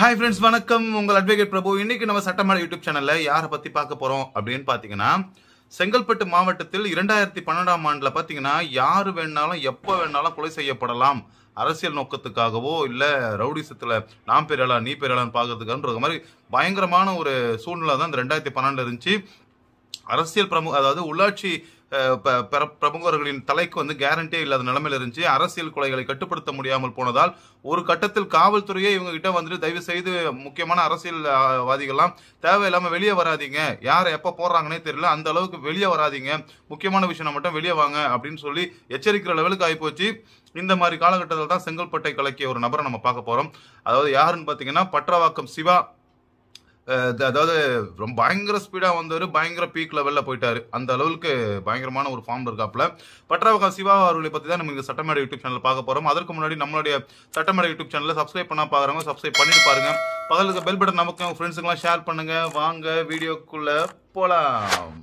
hi friends வணக்கம் உங்கள் advocate பிரபு இன்னைக்கு நம்ம சட்டமேடை யூடியூப் சேனல்ல யாரை பத்தி பார்க்க போறோம் அப்படின்னு பாத்தீங்கன்னா செங்கல்பட்டு மாவட்டத்தில் இரண்டாயிரத்தி பன்னெண்டாம் ஆண்டுல பாத்தீங்கன்னா யாரு வேணாலும் எப்போ வேணாலும் கொலை செய்யப்படலாம் அரசியல் நோக்கத்துக்காகவோ இல்லை ரவுடிசத்தில் நாம் பெரியலா நீ பெரியலான்னு பார்க்கறதுக்கான்ற மாதிரி பயங்கரமான ஒரு சூழ்நிலை தான் இந்த ரெண்டாயிரத்தி பன்னெண்டு இருந்துச்சு அரசியல் பிரமு அதாவது உள்ளாட்சி பிரமுகர்களின் தலைக்கு வந்து கேரண்டியே இல்லாத நிலைமையில் இருந்துச்சு அரசியல் கொலைகளை கட்டுப்படுத்த முடியாமல் போனதால் ஒரு கட்டத்தில் காவல்துறையே இவங்க கிட்ட வந்துட்டு தயவு செய்து முக்கியமான அரசியல்வாதிகள்லாம் தேவையில்லாமல் வெளியே வராதிங்க யார் எப்போ போடுறாங்கன்னே தெரியல அந்த அளவுக்கு வெளியே வராதிங்க முக்கியமான விஷயம் மட்டும் வெளியே வாங்க அப்படின்னு சொல்லி எச்சரிக்கிற லெவலுக்கு ஆகிப்போச்சு இந்த மாதிரி காலகட்டத்தில் தான் செங்கல்பட்டை கலக்கிய ஒரு நபரை நம்ம பார்க்க போகிறோம் அதாவது யாருன்னு பார்த்தீங்கன்னா பற்றவாக்கம் சிவா அதாவது ரொம்ப பயங்கர ஸ்பீடாக வந்தவர் பயங்கர பீக் லெவலில் போயிட்டார் அந்த அளவுக்கு பயங்கரமான ஒரு ஃபார்ம் இருக்காப்புல பட்ராவகா சிவா அவர்களை பற்றி தான் நம்ம இந்த சட்டமேடை யூடியூப் சேனல் பார்க்க போகிறோம் அதற்கு முன்னாடி நம்மளுடைய சட்டமேடை யூடியூப் சேனலில் சப்ஸ்கிரைப் பண்ணால் பார்க்குறவங்க சப்ஸ்கிரைப் பண்ணிட்டு பாருங்க பகலுக்கு பெல் பட்டன் நமக்கு உங்கள் ஃப்ரெண்ட்ஸுக்கெல்லாம் ஷேர் பண்ணுங்கள் வாங்க வீடியோக்குள்ளே போகலாம்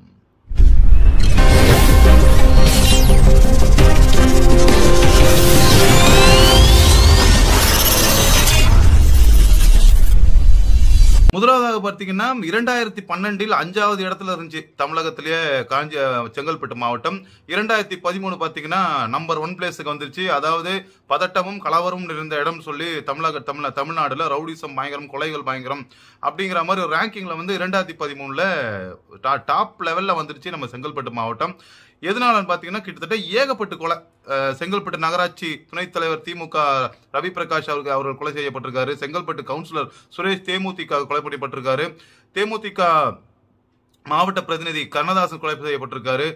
முதலாவதாக பார்த்தீங்கன்னா இரண்டாயிரத்தி பன்னெண்டில் அஞ்சாவது இடத்துல இருந்துச்சு தமிழகத்திலேயே காஞ்சி செங்கல்பட்டு மாவட்டம் இரண்டாயிரத்தி பதிமூணு பார்த்தீங்கன்னா நம்பர் ஒன் பிளேஸுக்கு வந்துருச்சு அதாவது பதட்டமும் கலவரமும் இருந்த இடம் சொல்லி தமிழக தமிழ் தமிழ்நாடுல ரவுடிசம் பயங்கரம் கொலைகள் பயங்கரம் அப்படிங்கிற மாதிரி ரேங்கிங்ல வந்து இரண்டாயிரத்தி பதிமூணுல டாப் லெவல்ல வந்துருச்சு நம்ம செங்கல்பட்டு மாவட்டம் எதனாலன்னு பார்த்தீங்கன்னா கிட்டத்தட்ட ஏகப்பட்டு கொலை செங்கல்பட்டு நகராட்சி துணைத் தலைவர் திமுக ரவி பிரகாஷ் அவர்கள் அவர்கள் கொலை செய்யப்பட்டிருக்காரு செங்கல்பட்டு கவுன்சிலர் சுரேஷ் தேமுதிக கொலை பண்ணப்பட்டிருக்காரு தேமுதிக மாவட்ட பிரதிநிதி கண்ணதாசன் கொலை செய்யப்பட்டிருக்காரு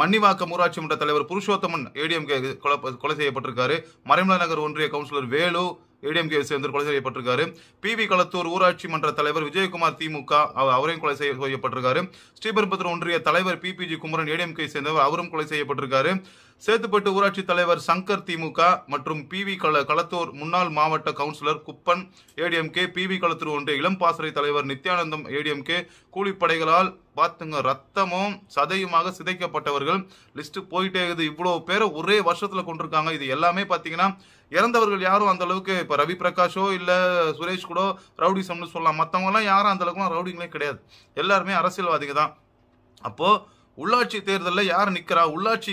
மன்னிவாக்கம் ஊராட்சி மன்ற தலைவர் புருஷோத்தமன் ஏடிஎம்கே கொலை கொலை செய்யப்பட்டிருக்காரு மறைமலை நகர் ஒன்றிய கவுன்சிலர் வேலு ஏடிஎம்கே சேர்ந்து கொலை செய்யப்பட்டிருக்காரு பி வி களத்தூர் ஊராட்சி மன்ற தலைவர் விஜயகுமார் திமுக அவரையும் கொலை செய்யப்பட்டிருக்காரு ஸ்ரீபெரும்புத்தூர் ஒன்றிய தலைவர் P P G Kumaran ADMK சேர்ந்தவர் அவரும் கொலை செய்யப்பட்டிருக்காரு சேத்துப்பட்டு ஊராட்சி தலைவர் சங்கர் திமுக மற்றும் பி வி கல களத்தூர் முன்னாள் மாவட்ட councillor Kuppan ADMK P V Kalathur ஒன்றிய இளம்பாசறை தலைவர் நித்யானந்தம் ஏடிஎம்கே கூலிப்படைகளால் பார்த்துங்க ரத்தமும் சதையுமாக சிதைக்கப்பட்டவர்கள் லிஸ்ட் போயிட்டே இருக்குது இவ்வளோ பேரை ஒரே வருஷத்தில் கொண்டிருக்காங்க இது எல்லாமே பார்த்தீங்கன்னா இறந்தவர்கள் யாரும் அந்த அளவுக்கு இப்போ ரவி பிரகாஷோ இல்லை சுரேஷ் கூட ரவுடிசம்னு சொல்லலாம் மற்றவங்கலாம் யாரும் அந்த அளவுக்குலாம் ரவுடிங்களே கிடையாது எல்லாருமே அரசியல்வாதிகள் தான் அப்போது உள்ளாட்சி தேர்தலில் யார் நிற்கிறா உள்ளாட்சி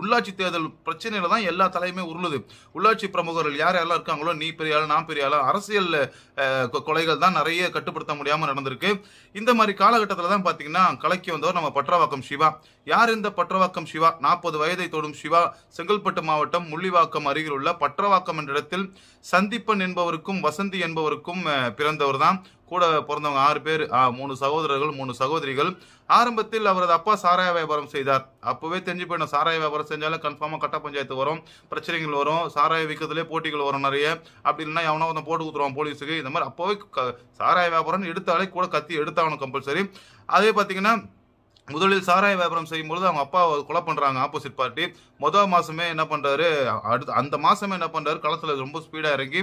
உள்ளாட்சி தேர்தல் பிரச்சனையில் தான் எல்லா தலையுமே உருளுது உள்ளாட்சி பிரமுகர்கள் யார் யாரெல்லாம் இருக்காங்களோ நீ பெரிய ஆளு நான் பெரிய ஆளு அரசியல் கொலைகள் தான் நிறைய கட்டுப்படுத்த முடியாமல் நடந்திருக்கு இந்த மாதிரி காலகட்டத்தில் தான் பார்த்தீங்கன்னா கலக்கி வந்தவர் நம்ம பற்றவாக்கம் சிவா யார் இந்த பற்றவாக்கம் சிவா நாற்பது வயதை தொடும் சிவா செங்கல்பட்டு மாவட்டம் முள்ளிவாக்கம் அருகில் உள்ள பற்றவாக்கம் என்ற இடத்தில் சந்திப்பன் என்பவருக்கும் வசந்தி என்பவருக்கும் பிறந்தவர் தான் கூட பிறந்தவங்க ஆறு பேர் மூணு சகோதரர்கள் மூணு சகோதரிகள் ஆரம்பத்தில் அவரது அப்பா சாராய வியாபாரம் செய்தார் அப்போவே தெரிஞ்சு போயிடும் சாராய வியாபாரம் செஞ்சாலும் கன்ஃபார்மாக கட்ட பஞ்சாயத்து வரும் பிரச்சனைகள் வரும் சாராய விற்கிறதுலே போட்டிகள் வரும் நிறைய அப்படி இல்லைன்னா எவனோ ஒருத்தன் போட்டு கொடுத்துருவான் போலீஸுக்கு இந்த மாதிரி அப்போவே சாராய வியாபாரம்னு எடுத்தாலே கூட கத்தி எடுத்தாகணும் கம்பல்சரி அதே பார்த்தீங்கன்னா முதலில் சாராய வியாபாரம் செய்யும் பொழுது அவங்க அப்பா கொலை பண்ணுறாங்க ஆப்போசிட் பார்ட்டி மொதல் மாதமே என்ன பண்ணுறாரு அடுத்து அந்த மாதமே என்ன பண்ணுறாரு களத்தில் ரொம்ப ஸ்பீடாக இறங்கி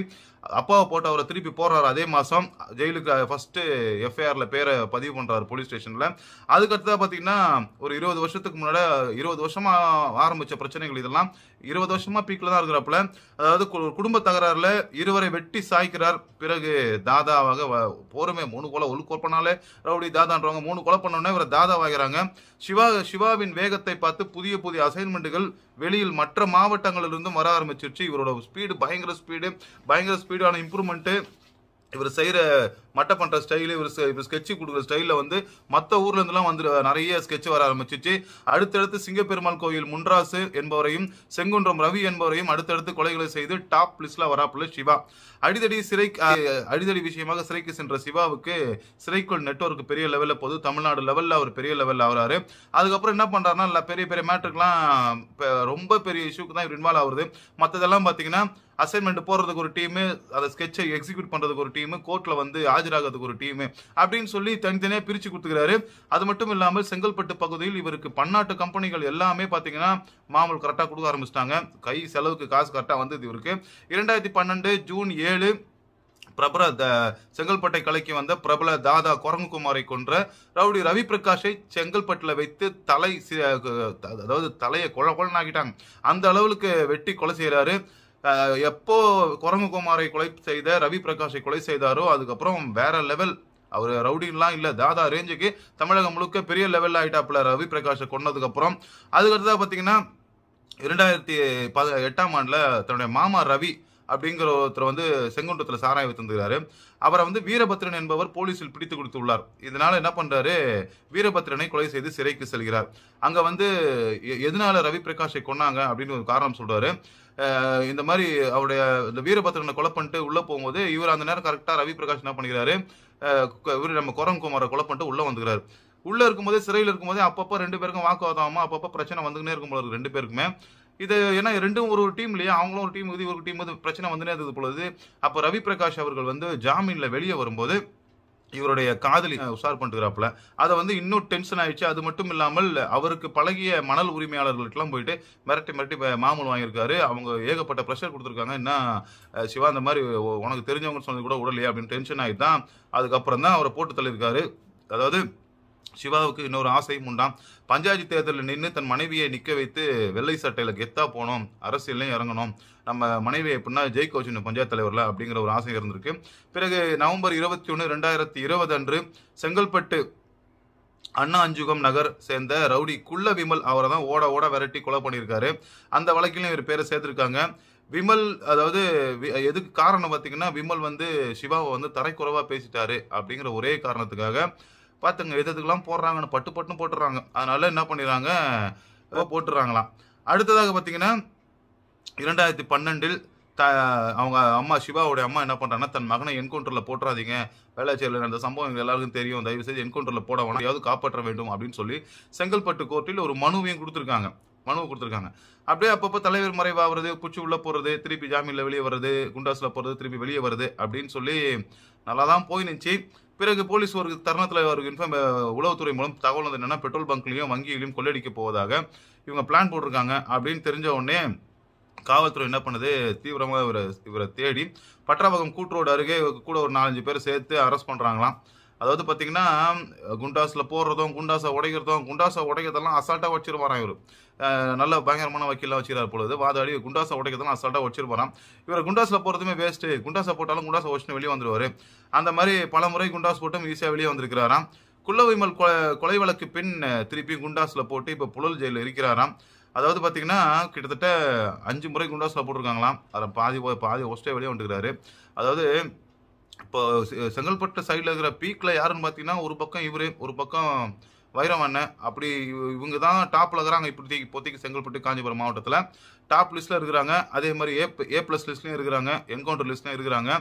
அப்பாவை போட்டு அவரை திருப்பி போடுறாரு அதே மாதம் ஜெயிலுக்கு ஃபஸ்ட்டு எஃப்ஐஆரில் பேரை பதிவு பண்ணுறாரு போலீஸ் ஸ்டேஷனில் அதுக்கடுத்தா பார்த்தீங்கன்னா ஒரு இருபது வருஷத்துக்கு முன்னாடி இருபது வருஷமாக ஆரம்பிச்ச பிரச்சனைகள் இதெல்லாம் இருபது வருஷமாக பீக்கில் தான் இருக்கிறப்பல அதாவது குடும்ப தகராறுல இருவரை வெட்டி சாய்க்கிறார் பிறகு தாதாவாக போருமே மூணு கொலை ஒரு பண்ணாலே ரவுடி தாதான்றவங்க மூணு கொலை பண்ணோன்னே இவரை தாதாவாகிறாங்க சொல்கிறாங்க சிவா சிவாவின் வேகத்தை பார்த்து புதிய புதிய அசைன்மெண்ட்டுகள் வெளியில் மற்ற மாவட்டங்களிலிருந்தும் வர ஆரம்பிச்சிருச்சு இவரோட ஸ்பீடு பயங்கர ஸ்பீடு பயங்கர ஸ்பீடான இம்ப்ரூவ்மெண்ட்டு இவர் செய்கிற மட்டை பண்ணுற ஸ்டைலு இவர் இவர் ஸ்கெட்சு கொடுக்குற ஸ்டைலில் வந்து மற்ற ஊர்லேருந்துலாம் வந்து நிறைய ஸ்கெட்ச் வர ஆரம்பிச்சிச்சு அடுத்தடுத்து சிங்கப்பெருமாள் கோயில் முன்ராசு என்பவரையும் செங்குன்றம் ரவி என்பவரையும் அடுத்தடுத்து கொலைகளை செய்து டாப் லிஸ்டில் வராப்புல சிவா அடிதடி சிறை அடிதடி விஷயமாக சிறைக்கு சென்ற சிவாவுக்கு சிறைக்குள் நெட்ஒர்க் பெரிய லெவலில் போது தமிழ்நாடு லெவலில் அவர் பெரிய லெவலில் ஆகிறாரு அதுக்கப்புறம் என்ன இல்லை பெரிய பெரிய மேட்டருக்குலாம் ரொம்ப பெரிய இஷ்யூக்கு தான் இவர் இன்வால்வ் ஆகுது மற்றதெல்லாம் பார்த்தீங்கன்னா அசைன்மெண்ட் போடுறதுக்கு ஒரு டீமு அதை ஸ்கெட்சை எக்ஸிக்யூட் பண்ணுறதுக்கு ஒரு டீமு கோர்ட்டில் வந்து ஆஜராகிறதுக்கு ஒரு டீமு அப்படின்னு சொல்லி தனித்தனியாக பிரித்து கொடுத்துக்கிறாரு அது மட்டும் இல்லாமல் செங்கல்பட்டு பகுதியில் இவருக்கு பன்னாட்டு கம்பெனிகள் எல்லாமே பார்த்தீங்கன்னா மாமூல் கரெக்டாக கொடுக்க ஆரம்பிச்சிட்டாங்க கை செலவுக்கு காசு கரெக்டாக வந்தது இவருக்கு இரண்டாயிரத்தி பன்னெண்டு ஜூன் ஏழு பிரபல த செங்கல்பட்டை கலைக்கு வந்த பிரபல தாதா குரங்குமாரை கொன்ற ரவுடி ரவி பிரகாஷை செங்கல்பட்டில் வைத்து தலை அதாவது தலையை கொழ ஆகிட்டாங்க அந்த அளவுக்கு வெட்டி கொலை செய்கிறாரு எப்போ குரங்கு குமாரை கொலை செய்த ரவி பிரகாஷை கொலை செய்தாரோ அதுக்கப்புறம் வேற லெவல் அவர் ரவுடிலாம் இல்லை தாதா ரேஞ்சுக்கு தமிழகம் முழுக்க பெரிய லெவலில் ஆகிட்டாப்புல ரவி பிரகாஷை கொன்னதுக்கப்புறம் அதுக்கடுத்ததாக பார்த்தீங்கன்னா இரண்டாயிரத்தி ப எட்டாம் ஆண்டில் தன்னுடைய மாமா ரவி அப்படிங்கிற ஒருத்தர் வந்து செங்குன்றத்தில் சாராயம் வித்துருந்தாரு அவரை வந்து வீரபத்ரன் என்பவர் போலீஸில் பிடித்து கொடுத்து உள்ளார் இதனால் என்ன பண்ணுறாரு வீரபத்ரனை கொலை செய்து சிறைக்கு செல்கிறார் அங்கே வந்து எதனால ரவி பிரகாஷை கொன்னாங்க அப்படின்னு ஒரு காரணம் சொல்கிறாரு இந்த மாதிரி அவருடைய இந்த வீரபத்ரனை கொலை பண்ணிட்டு உள்ளே போகும்போது இவர் அந்த நேரம் கரெக்டாக ரவி பிரகாஷ் என்ன பண்ணிக்கிறாரு இவர் நம்ம குரங்குமாரை கொலை பண்ணிட்டு உள்ளே வந்துக்கிறாரு உள்ளே இருக்கும்போதே சிறையில் இருக்கும்போதே அப்பப்போ ரெண்டு பேருக்கும் வாக்குவாதமாக அப்பப்போ பிரச்சனை வந்துக்கினே இருக்கும் போல ரெண்டு பேருக்குமே இது ஏன்னா ரெண்டும் ஒரு ஒரு டீம் இல்லையா அவங்களும் ஒரு டீம் இது ஒரு டீம் வந்து பிரச்சனை வந்துனே இருந்தது பொழுது அப்போ ரவி பிரகாஷ் அவர்கள் வந்து ஜாமீனில் வெளியே வரும்போது இவருடைய காதலி உஷார் பண்ணுறாப்புல அதை வந்து இன்னும் டென்ஷன் ஆயிடுச்சு அது மட்டும் இல்லாமல் அவருக்கு பழகிய மணல் உரிமையாளர்களுக்கெல்லாம் போயிட்டு மிரட்டி மிரட்டி மாமூல் வாங்கியிருக்காரு அவங்க ஏகப்பட்ட ப்ரெஷர் கொடுத்துருக்காங்க என்ன சிவா அந்த மாதிரி உனக்கு தெரிஞ்சவங்கன்னு சொன்னது கூட விடலையே அப்படின்னு டென்ஷன் ஆகி தான் அதுக்கப்புறம் தான் அவரை போட்டு தள்ளியிருக்காரு அதாவது சிவாவுக்கு இன்னொரு ஆசையும் உண்டாம் பஞ்சாயத்து தேர்தலில் நின்று தன் மனைவியை நிற்க வைத்து வெள்ளை சட்டையில் கெத்தா போனோம் அரசியலையும் இறங்கணும் நம்ம மனைவியை எப்படின்னா ஜெய் வச்சுன்னு பஞ்சாயத்து தலைவரில் அப்படிங்கிற ஒரு ஆசை இருந்திருக்கு பிறகு நவம்பர் இருபத்தி ஒன்று ரெண்டாயிரத்தி இருபது அன்று செங்கல்பட்டு அண்ணா அஞ்சுகம் நகர் சேர்ந்த ரவுடி குள்ள விமல் அவரை தான் ஓட ஓட விரட்டி கொலை பண்ணியிருக்காரு அந்த வழக்கிலையும் இவர் பேரை சேர்த்துருக்காங்க விமல் அதாவது எதுக்கு காரணம் பார்த்தீங்கன்னா விமல் வந்து சிவாவை வந்து தரைக்குறைவாக பேசிட்டாரு அப்படிங்கிற ஒரே காரணத்துக்காக பார்த்துங்க எது எதுக்கெல்லாம் போடுறாங்கன்னு பட்டு பட்டுன்னு போட்டுறாங்க அதனால என்ன பண்ணிடுறாங்க போட்டுறாங்களாம் அடுத்ததாக பார்த்தீங்கன்னா இரண்டாயிரத்தி பன்னெண்டில் த அவங்க அம்மா சிவாவுடைய அம்மா என்ன பண்ணுறாங்கன்னா தன் மகனை என்கவுண்டரில் போட்டுறாதீங்க வேளாச்சேரியில் நடந்த சம்பவம் எங்கள் எல்லாருக்கும் தெரியும் தயவு செய்து என்கவுண்டரில் போட வேணாம் ஏதாவது காப்பாற்ற வேண்டும் அப்படின்னு சொல்லி செங்கல்பட்டு கோர்ட்டில் ஒரு மனுவையும் கொடுத்துருக்காங்க மனுவை கொடுத்துருக்காங்க அப்படியே அப்பப்போ தலைவர் மறைவாகிறது குச்சி உள்ளே போகிறது திருப்பி ஜாமீனில் வெளியே வருது குண்டாஸில் போகிறது திருப்பி வெளியே வருது அப்படின்னு சொல்லி நல்லா தான் போய் பிறகு போலீஸ் ஒரு தருணத்தில் அவருக்கு இன்ஃபார்ம் உளவுத்துறை மூலம் தகவல் வந்து என்னென்னா பெட்ரோல் பங்க்லையும் வங்கியிலையும் கொள்ளடிக்க போவதாக இவங்க பிளான் போட்டிருக்காங்க அப்படின்னு தெரிஞ்ச உடனே காவல்துறை என்ன பண்ணுது தீவிரமாக இவரை இவரை தேடி பற்றாபகம் கூட்டுறோடு அருகே கூட ஒரு நாலஞ்சு பேர் சேர்த்து அரெஸ்ட் பண்ணுறாங்களாம் அதாவது பார்த்தீங்கன்னா குண்டாஸில் போடுறதும் குண்டாசை உடைக்கிறதும் குண்டாசை உடைக்கிறதெல்லாம் அசால்ட்டாக வச்சிருவாராம் இவர் நல்ல பயங்கரமான வக்கீலாக வச்சுக்கிறார் பொழுது வாதாடி குண்டாசை உடைக்கிறதெல்லாம் அசால்ட்டாக வச்சிருப்பாராம் இவர் குண்டாஸில் போகிறதுமே வேஸ்ட்டு குண்டாசை போட்டாலும் குண்டாசை உடச்சுன்னு வெளியே வந்துடுவார் அந்த மாதிரி பல முறை குண்டாஸ் போட்டும் ஈஸியாக வெளியே வந்திருக்கிறாராம் குள்ளவிமல் கொலை கொலை வழக்கு பின் திருப்பி குண்டாஸில் போட்டு இப்போ புழல் ஜெயிலில் இருக்கிறாராம் அதாவது பார்த்தீங்கன்னா கிட்டத்தட்ட அஞ்சு முறை குண்டாஸில் போட்டிருக்காங்களாம் அதை பாதி பாதி ஒஸ்டே வெளியே வந்துருக்கிறாரு அதாவது இப்போ செங்கல்பட்டு சைடில் இருக்கிற பீக்கில் யாருன்னு பார்த்தீங்கன்னா ஒரு பக்கம் இவர் ஒரு பக்கம் வைரவண்ணன் அப்படி இவங்க தான் டாப்பில் இருக்கிறாங்க இப்படி இப்போதைக்கு செங்கல்பட்டு காஞ்சிபுரம் மாவட்டத்தில் டாப் லிஸ்ட்டில் இருக்கிறாங்க அதே மாதிரி ஏ ஏ ப்ளஸ் லிஸ்ட்லையும் இருக்கிறாங்க என்கவுண்டர் லிஸ்ட்லையும் இருக்கிறாங்க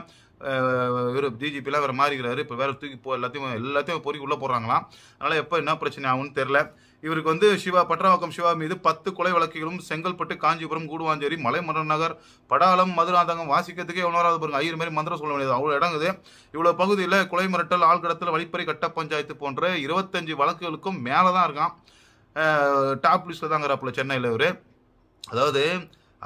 இவர் டிஜிபிலாம் வேறு மாறிக்கிறாரு இப்போ வேறு தூக்கி போ எல்லாத்தையும் எல்லாத்தையும் பொறுக்கி உள்ளே போடுறாங்களாம் அதனால் எப்போ என்ன பிரச்சனை ஆகும்னு தெரில இவருக்கு வந்து சிவா பட்டரவாக்கம் சிவா மீது பத்து கொலை வழக்குகளும் செங்கல்பட்டு காஞ்சிபுரம் கூடுவாஞ்சேரி மலைமரம் நகர் படாலம் மதுராந்தகம் வாசிக்கிறதுக்கே உணராது பாருங்க ஐயர் மாதிரி மந்திரம் சொல்ல வேண்டியது அவ்வளோ இடங்குது இவ்வளோ பகுதியில் கொலை மிரட்டல் ஆழ்கடத்தல் வழிப்பறை கட்ட பஞ்சாயத்து போன்ற இருபத்தஞ்சு வழக்குகளுக்கும் மேலே தான் இருக்கான் டாப் லிஸ்ட்டில் தான் இருக்கிறாப்புல சென்னையில் இவர் அதாவது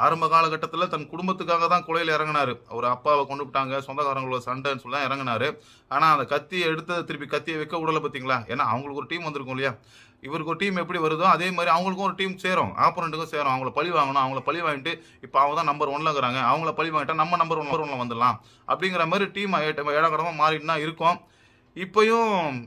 ஆரம்ப காலகட்டத்தில் தன் குடும்பத்துக்காக தான் கொலையில் இறங்கினார் அவர் அப்பாவை கொண்டு விட்டாங்க சொந்தக்காரங்களோட சண்டைன்னு சொல்லி தான் இறங்கினாரு ஆனால் அந்த கத்தியை எடுத்து திருப்பி கத்தியை வைக்க விடலை பார்த்தீங்களா ஏன்னா அவங்களுக்கு ஒரு டீம் வந்திருக்கும் இல்லையா இவருக்கு ஒரு டீம் எப்படி வருதோ அதே மாதிரி அவங்களுக்கும் ஒரு டீம் சேரும் ஆப்போனண்ட்டுக்கும் சேரும் அவங்கள பழி வாங்கணும் அவங்கள பழி வாங்கிட்டு இப்போ அவங்க தான் நம்பர் ஒன்ல இருக்கிறாங்க அவங்கள பழி வாங்கிட்டா நம்ம நம்பர் ஒன் ஒன்ல வந்துடலாம் அப்படிங்கிற மாதிரி டீம் ஏடகடமாக மாறிட்டுனா இருக்கும் இப்பயும்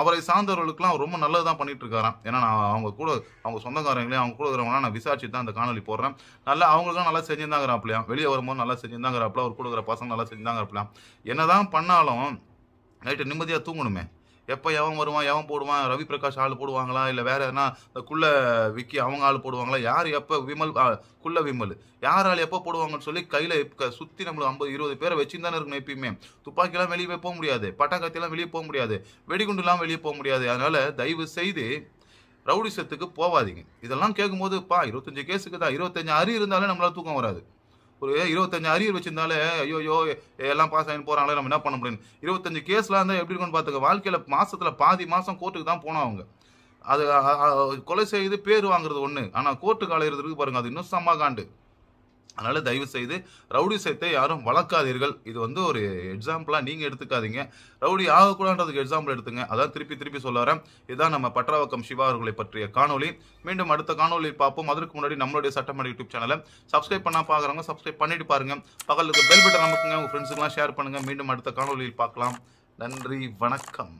அவரை சார்ந்தவர்களுக்கெல்லாம் ரொம்ப நல்லது தான் பண்ணிட்டு இருக்காராம் ஏன்னா நான் அவங்க கூட அவங்க சொந்தக்காரங்களையும் அவங்க கூட இருக்கிறவங்க நான் விசாரிச்சு தான் அந்த காணொலி போடுறேன் நல்லா அவங்களுக்கும் நல்லா செஞ்சுருந்தாங்கிறாப்லையா வெளியே வரும்போது நல்லா செஞ்சுருந்தாங்கிறாப்ல அவர் கூட இருக்கிற பசங்க நல்லா செஞ்சுருந்தாங்கிறாப்லையா என்னதான் பண்ணாலும் நைட்டு நிம்மதியாக தூங்கணுமே எப்போ எவன் வருவான் எவன் போடுவான் ரவி பிரகாஷ் ஆள் போடுவாங்களா இல்லை வேற எதனா குள்ள விக்கி அவங்க ஆள் போடுவாங்களா யார் எப்போ விமல் குள்ள விமல் யார் ஆள் எப்போ போடுவாங்கன்னு சொல்லி கையில் இப்போ சுற்றி நம்மளுக்கு ஐம்பது இருபது பேரை வச்சுருந்தானே இருக்கணும் எப்பயுமே துப்பாக்கிலாம் வெளியே போக முடியாது பட்டாக்கத்திலாம் வெளியே போக முடியாது வெடிகுண்டுலாம் வெளியே போக முடியாது அதனால் தயவு செய்து ரவுடிசத்துக்கு போவாதீங்க இதெல்லாம் கேட்கும்போது பா இருபத்தஞ்சு கேஸுக்கு தான் இருபத்தஞ்சு அரி இருந்தாலும் நம்மளால் தூக்கம் வராது ஒரு இருபத்தஞ்சு அரியர் வச்சிருந்தாலே ஐயோயோ எல்லாம் பாஸ் ஆகின்னு போகிறாங்களே நம்ம என்ன பண்ண முடியும் இருபத்தஞ்சு கேஸ்லாம் இருந்தால் எப்படி இருக்குன்னு பார்த்துக்க வாழ்க்கையில் மாதத்தில் பாதி மாதம் கோர்ட்டுக்கு தான் போனோம் அவங்க அது கொலை செய்து பேர் வாங்குறது ஒன்று ஆனால் கோர்ட்டுக்கு அலையிறதுக்கு பாருங்கள் அது இன்னும் சம்மா காண்டு அதனால் தயவு செய்து ரவுடி சைத்தை யாரும் வளர்க்காதீர்கள் இது வந்து ஒரு எக்ஸாம்பிளாக நீங்கள் எடுத்துக்காதீங்க ரவுடி ஆகக்கூடாதுன்றதுக்கு எக்ஸாம்பிள் எடுத்துங்க அதான் திருப்பி திருப்பி சொல்ல வரேன் இதுதான் நம்ம பற்றாவக்கம் சிவா அவர்களை பற்றிய காணொலி மீண்டும் அடுத்த காணொலி பார்ப்போம் அதற்கு முன்னாடி நம்மளுடைய சட்டமன்ற யூடியூப் சேனலை சப்ஸ்கிரைப் பண்ணால் பார்க்குறவங்க சப்ஸ்கிரைப் பண்ணிட்டு பாருங்க பகலுக்கு பெல் பட்டன் நமக்குங்க உங்கள் ஃப்ரெண்ட்ஸுக்கெல்லாம் ஷேர் பண்ணுங்கள் மீண்டும் அடுத்த காணொலியில் பார்க்கலாம் நன்றி வணக்கம்